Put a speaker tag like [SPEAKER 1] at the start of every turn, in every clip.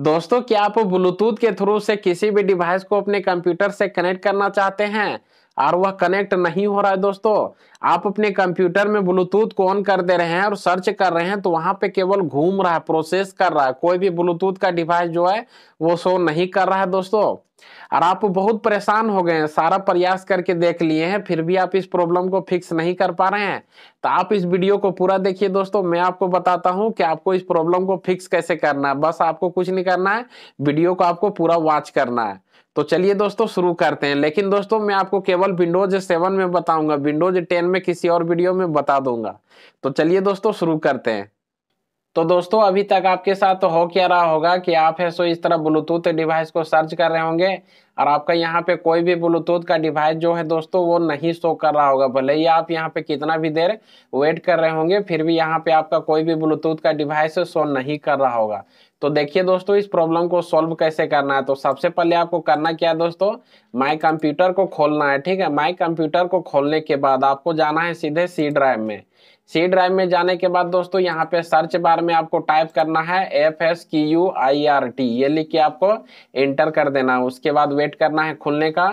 [SPEAKER 1] दोस्तों क्या आप ब्लूटूथ के थ्रू से किसी भी डिवाइस को अपने कंप्यूटर से कनेक्ट करना चाहते हैं और वह कनेक्ट नहीं हो रहा है दोस्तों आप अपने कंप्यूटर में ब्लूटूथ को ऑन कर दे रहे हैं और सर्च कर रहे हैं तो वहां पे केवल घूम रहा है प्रोसेस कर रहा है कोई भी ब्लूटूथ का डिवाइस जो है वो शो नहीं कर रहा है दोस्तों और आप बहुत परेशान हो गए हैं सारा प्रयास करके देख लिए हैं फिर भी आप इस प्रॉब्लम को फिक्स नहीं कर पा रहे हैं तो आप इस वीडियो को पूरा देखिए दोस्तों मैं आपको बताता हूं कि आपको इस प्रॉब्लम को फिक्स कैसे करना है बस आपको कुछ नहीं करना है वीडियो को आपको पूरा वॉच करना है तो चलिए दोस्तों शुरू करते हैं लेकिन दोस्तों मैं आपको केवल विंडोज सेवन में बताऊंगा विंडोज टेन में किसी और वीडियो में बता दूंगा तो चलिए दोस्तों शुरू करते हैं तो दोस्तों अभी तक आपके साथ तो हो क्या रहा होगा कि आप है सो इस तरह ब्लूटूथ डिवाइस को सर्च कर रहे होंगे और आपका यहाँ पे कोई भी ब्लूटूथ का डिवाइस जो है दोस्तों वो नहीं शो कर रहा होगा भले ही आप यहाँ पे कितना भी देर वेट कर रहे होंगे फिर भी यहाँ पे आपका कोई भी ब्लूटूथ का डिवाइस शो नहीं कर रहा होगा तो देखिए दोस्तों इस प्रॉब्लम को सॉल्व कैसे करना है तो सबसे पहले आपको करना क्या है दोस्तों माई कंप्यूटर को खोलना है ठीक है माई कंप्यूटर को खोलने के बाद आपको जाना है सीधे सी ड्राइव में सी ड्राइव में जाने के बाद दोस्तों यहाँ पे सर्च बार में आपको टाइप करना है F S Q U I R T ये लिख के आपको एंटर कर देना है उसके बाद वेट करना है खुलने का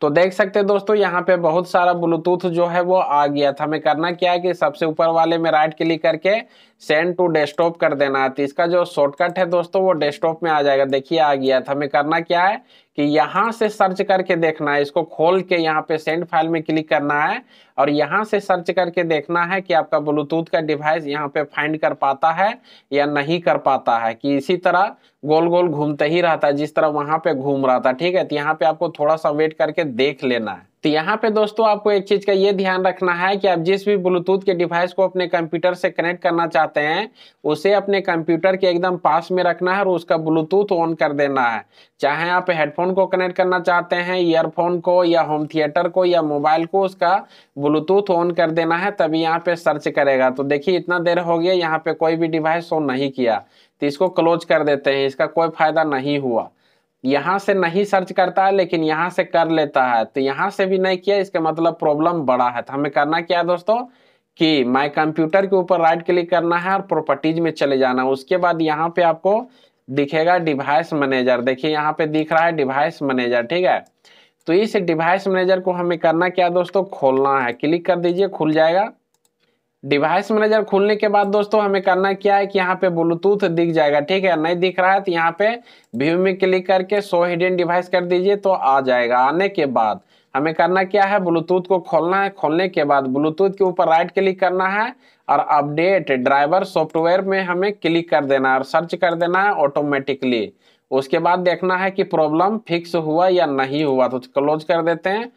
[SPEAKER 1] तो देख सकते हैं दोस्तों यहाँ पे बहुत सारा ब्लूटूथ जो है वो आ गया था हमें करना क्या है कि सबसे ऊपर वाले में राइट क्लिक करके सेंड टू डेस्कटॉप कर देना है तो इसका जो शॉर्टकट है दोस्तों वो डेस्कटॉप में आ जाएगा देखिए आ गया था हमें करना क्या है कि यहाँ से सर्च करके देखना है इसको खोल के यहाँ पे सेंड फाइल में क्लिक करना है और यहाँ से सर्च करके देखना है कि आपका ब्लूटूथ का डिवाइस यहाँ पे फाइंड कर पाता है या नहीं कर पाता है कि इसी तरह गोल गोल घूमते ही रहता है जिस तरह वहाँ पे घूम रहा था ठीक है तो यहाँ पे आपको थोड़ा सा वेट करके देख लेना है तो यहाँ पे दोस्तों आपको एक चीज का ये ध्यान रखना है कि आप जिस भी ब्लूटूथ के डिवाइस को अपने कंप्यूटर से कनेक्ट करना चाहते हैं उसे अपने कंप्यूटर के एकदम पास में रखना है और उसका ब्लूटूथ ऑन कर देना है चाहे आप हेडफोन को कनेक्ट करना चाहते हैं ईयरफोन को या होम थिएटर को या मोबाइल को उसका ब्लूटूथ ऑन कर देना है तभी यहाँ पे सर्च करेगा तो देखिए इतना देर हो गया यहाँ पे कोई भी डिवाइस ऑन नहीं किया तो इसको क्लोज कर देते हैं इसका कोई फायदा नहीं हुआ यहाँ से नहीं सर्च करता है लेकिन यहाँ से कर लेता है तो यहाँ से भी नहीं किया इसका मतलब प्रॉब्लम बड़ा है तो हमें करना क्या है दोस्तों कि माय कंप्यूटर के ऊपर राइट क्लिक करना है और प्रॉपर्टीज में चले जाना उसके बाद यहाँ पे आपको दिखेगा डिवाइस मैनेजर देखिए यहाँ पे दिख रहा है डिवाइस मैनेजर ठीक है तो इस डिवाइस मैनेजर को हमें करना क्या दोस्तों खोलना है क्लिक कर दीजिए खुल जाएगा डिवाइस मैनेजर खुलने के बाद दोस्तों हमें करना क्या है कि यहाँ पे ब्लूटूथ दिख जाएगा ठीक है नहीं दिख रहा है तो यहाँ पे व्यू में क्लिक करके सो हिडन डिवाइस कर दीजिए तो आ जाएगा आने के बाद हमें करना क्या है ब्लूटूथ को खोलना है खोलने के बाद ब्लूटूथ के ऊपर राइट क्लिक करना है और अपडेट ड्राइवर सॉफ्टवेयर में हमें क्लिक कर देना है और सर्च कर देना है ऑटोमेटिकली उसके बाद देखना है कि प्रॉब्लम फिक्स हुआ या नहीं हुआ तो क्लोज कर देते हैं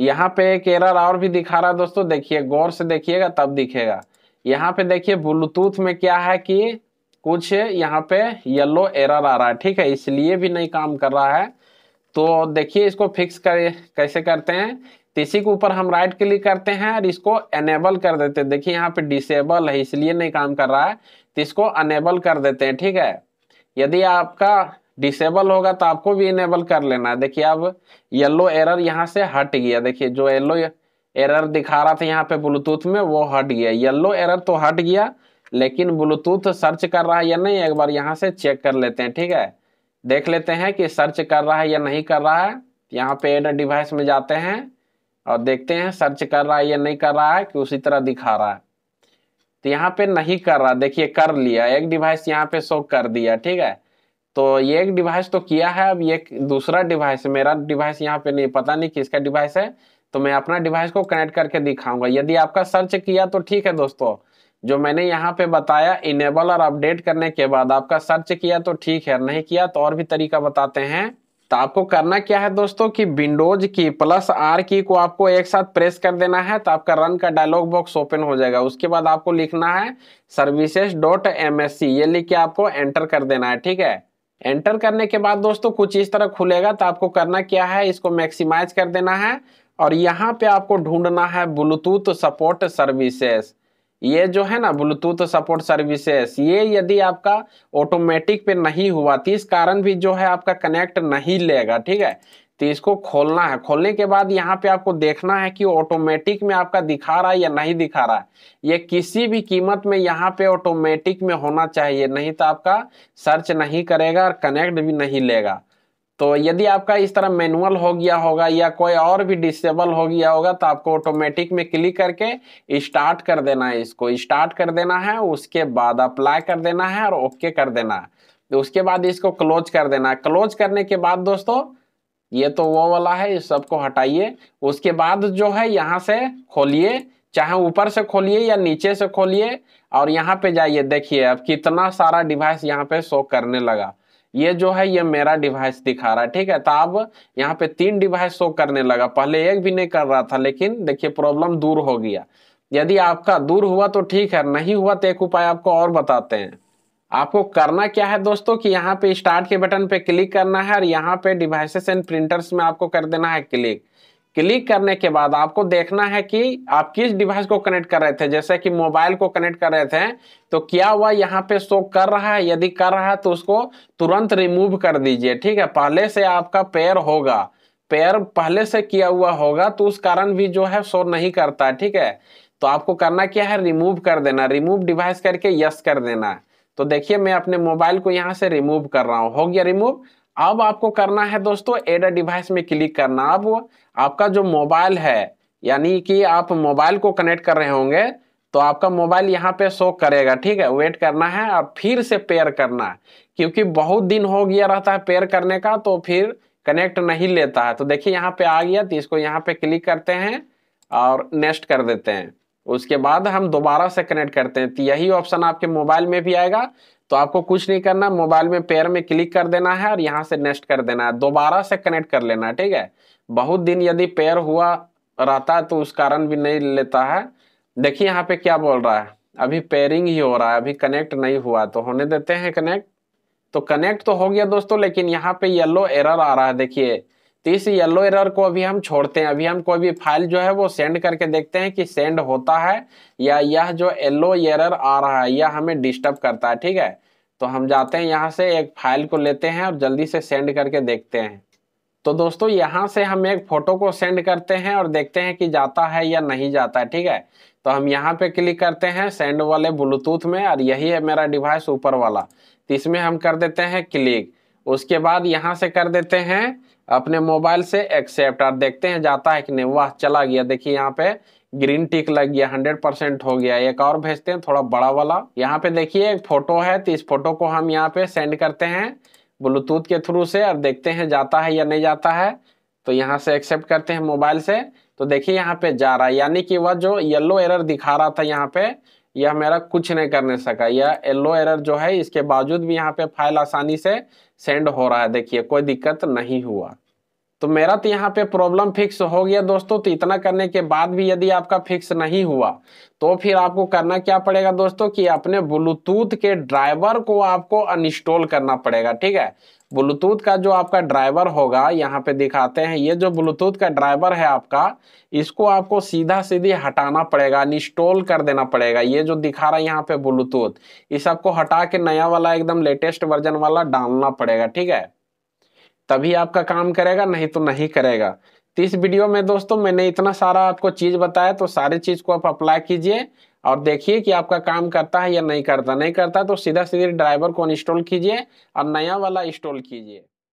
[SPEAKER 1] यहाँ पे एक एरर और भी दिखा रहा है दोस्तों देखिए गौर से देखिएगा तब दिखेगा यहाँ पे देखिए ब्लूटूथ में क्या है कि कुछ यहाँ पे येलो एरर आ रहा है ठीक है इसलिए भी नहीं काम कर रहा है तो देखिए इसको फिक्स कर कैसे करते हैं इसी के ऊपर हम राइट क्लिक करते हैं और इसको एनेबल कर देते हैं देखिए यहाँ पे डिसेबल है इसलिए नहीं काम कर रहा है तो इसको अनेबल कर देते हैं ठीक है यदि आपका डिसेबल होगा तो आपको भी इनेबल कर लेना है देखिए अब येलो एरर यहाँ से हट गया देखिए जो येलो एरर दिखा रहा था यहाँ पे ब्लूटूथ में वो हट गया येलो एरर तो हट गया लेकिन ब्लूटूथ सर्च कर रहा है या नहीं एक बार यहाँ से चेक कर लेते हैं ठीक है देख लेते हैं कि सर्च कर रहा है या नहीं कर रहा है यहाँ पे एड डिवाइस में जाते हैं और देखते हैं सर्च कर रहा है या नहीं कर रहा है कि उसी तरह दिखा रहा है तो यहाँ पे नहीं कर रहा देखिए कर लिया एक डिवाइस यहाँ पे शो कर दिया ठीक है तो ये एक डिवाइस तो किया है अब ये दूसरा डिवाइस मेरा डिवाइस यहाँ पे नहीं पता नहीं किसका डिवाइस है तो मैं अपना डिवाइस को कनेक्ट करके दिखाऊंगा यदि आपका सर्च किया तो ठीक है दोस्तों जो मैंने यहाँ पे बताया इनेबल और अपडेट करने के बाद आपका सर्च किया तो ठीक है नहीं किया तो और भी तरीका बताते हैं तो आपको करना क्या है दोस्तों कि विंडोज की प्लस आर की को आपको एक साथ प्रेस कर देना है तो आपका रन का डायलॉग बॉक्स ओपन हो जाएगा उसके बाद आपको लिखना है services dot M S C ये लिख के आपको एंटर कर देना है ठीक है एंटर करने के बाद दोस्तों कुछ इस तरह खुलेगा तो आपको करना क्या है इसको मैक्सिमाइज कर देना है और यहाँ पे आपको ढूंढना है ब्लूटूथ सपोर्ट सर्विसेस ये जो है ना ब्लूटूथ सपोर्ट सर्विसेस ये यदि आपका ऑटोमेटिक पे नहीं हुआ तो इस कारण भी जो है आपका कनेक्ट नहीं लेगा ठीक है तो इसको खोलना है खोलने के बाद यहाँ पे आपको देखना है कि ऑटोमेटिक में आपका दिखा रहा है या नहीं दिखा रहा है ये किसी भी कीमत में यहाँ पे ऑटोमेटिक में होना चाहिए नहीं तो आपका सर्च नहीं करेगा और कनेक्ट भी नहीं लेगा तो यदि आपका इस तरह मैनुअल हो गया होगा या कोई और भी डिसेबल हो गया होगा तो आपको ऑटोमेटिक में क्लिक करके स्टार्ट कर देना है इसको स्टार्ट कर देना है उसके बाद अप्लाई कर देना है और ओके कर देना है तो उसके बाद इसको क्लोज कर देना है क्लोज करने के बाद दोस्तों ये तो वो वाला है इस सबको हटाइए उसके बाद जो है यहाँ से खोलिए चाहे ऊपर से खोलिए या नीचे से खोलिए और यहाँ पे जाइए देखिए अब कितना सारा डिवाइस यहाँ पे शो करने लगा ये जो है ये मेरा डिवाइस दिखा रहा है ठीक है तो अब यहाँ पे तीन डिवाइस शो करने लगा पहले एक भी नहीं कर रहा था लेकिन देखिए प्रॉब्लम दूर हो गया यदि आपका दूर हुआ तो ठीक है नहीं हुआ तो एक उपाय आपको और बताते हैं आपको करना क्या है दोस्तों कि यहाँ पे स्टार्ट के बटन पे क्लिक करना है और यहाँ पे डिवाइसेस एंड प्रिंटर्स में आपको कर देना है क्लिक क्लिक करने के बाद आपको देखना है कि आप किस डिवाइस को कनेक्ट कर रहे थे जैसे कि मोबाइल को कनेक्ट कर रहे थे तो क्या हुआ यहाँ पे शो कर रहा है यदि कर रहा है तो उसको तुरंत रिमूव कर दीजिए ठीक है पहले से आपका पेयर होगा पेयर पहले से किया हुआ होगा तो उस कारण भी जो है शो नहीं करता ठीक है तो आपको करना क्या है रिमूव कर देना रिमूव डिवाइस करके यस कर देना है तो देखिए मैं अपने मोबाइल को यहाँ से रिमूव कर रहा हूँ हो गया रिमूव अब आपको करना है दोस्तों एड डिवाइस में क्लिक करना अब आपका जो मोबाइल है यानी कि आप मोबाइल को कनेक्ट कर रहे होंगे तो आपका मोबाइल यहाँ पे शो करेगा ठीक है वेट करना है और फिर से पेयर करना है क्योंकि बहुत दिन हो गया रहता है पेयर करने का तो फिर कनेक्ट नहीं लेता है तो देखिए यहाँ पे आ गया तो इसको यहाँ पे क्लिक करते हैं और नेक्स्ट कर देते हैं उसके बाद हम दोबारा से कनेक्ट करते हैं तो यही ऑप्शन आपके मोबाइल में भी आएगा तो आपको कुछ नहीं करना मोबाइल में पेयर में क्लिक कर देना है और यहाँ से नेक्स्ट कर देना है दोबारा से कनेक्ट कर लेना है ठीक है बहुत दिन यदि पेयर हुआ रहता है तो उस कारण भी नहीं लेता है देखिए यहाँ पे क्या बोल रहा है अभी पेयरिंग ही हो रहा है अभी कनेक्ट नहीं हुआ तो होने देते हैं कनेक्ट तो कनेक्ट तो हो गया दोस्तों लेकिन यहाँ पे येलो एरर आ रहा है देखिए तो इस येलो एरर को अभी हम छोड़ते हैं अभी हम कोई भी फाइल जो है वो सेंड करके देखते हैं कि सेंड होता है या यह जो येलो एरर आ रहा है यह हमें डिस्टर्ब करता है ठीक है तो हम जाते हैं यहाँ से एक फाइल को लेते हैं और जल्दी से सेंड करके देखते हैं तो दोस्तों यहाँ से हम एक फ़ोटो को सेंड करते हैं और देखते हैं कि जाता है या नहीं जाता है ठीक है तो हम यहाँ पे क्लिक करते हैं सेंड वाले ब्लूटूथ में और यही है मेरा डिवाइस ऊपर वाला तो इसमें हम कर देते हैं क्लिक उसके बाद यहाँ से कर देते हैं अपने मोबाइल से एक्सेप्ट और देखते हैं जाता है कि नहीं वह चला गया देखिए यहाँ पे ग्रीन टिक लग गया हंड्रेड परसेंट हो गया एक और भेजते हैं थोड़ा बड़ा वाला यहाँ पे देखिए एक फोटो है तो इस फोटो को हम यहाँ पे सेंड करते हैं ब्लूटूथ के थ्रू से और देखते हैं जाता है या नहीं जाता है तो यहाँ से एक्सेप्ट करते हैं मोबाइल से तो देखिए यहाँ पे जा रहा है यानी कि वह जो येलो एरर दिखा रहा था यहाँ पे यह मेरा कुछ नहीं करने सका यह येलो एरर जो है इसके बावजूद भी यहाँ पे फाइल आसानी से सेंड हो रहा है देखिए कोई दिक्कत नहीं हुआ तो मेरा तो यहाँ पे प्रॉब्लम फिक्स हो गया दोस्तों तो इतना करने के बाद भी यदि आपका फिक्स नहीं हुआ तो फिर आपको करना क्या पड़ेगा दोस्तों कि अपने ब्लूटूथ के ड्राइवर को आपको अनइंस्टॉल करना पड़ेगा ठीक है ब्लूटूथ का जो आपका ड्राइवर होगा यहाँ पे दिखाते हैं ये जो ब्लूटूथ का ड्राइवर है आपका इसको आपको सीधा सीधी हटाना पड़ेगा अनइंस्टॉल कर देना पड़ेगा ये जो दिखा रहा है यहाँ पे ब्लूटूथ इस आपको हटा के नया वाला एकदम लेटेस्ट वर्जन वाला डालना पड़ेगा ठीक है तभी आपका काम करेगा नहीं तो नहीं करेगा तो इस वीडियो में दोस्तों मैंने इतना सारा आपको चीज़ बताया तो सारे चीज़ को आप अप्लाई कीजिए और देखिए कि आपका काम करता है या नहीं करता नहीं करता तो सीधा सीधे ड्राइवर को इंस्टॉल कीजिए और नया वाला इंस्टॉल कीजिए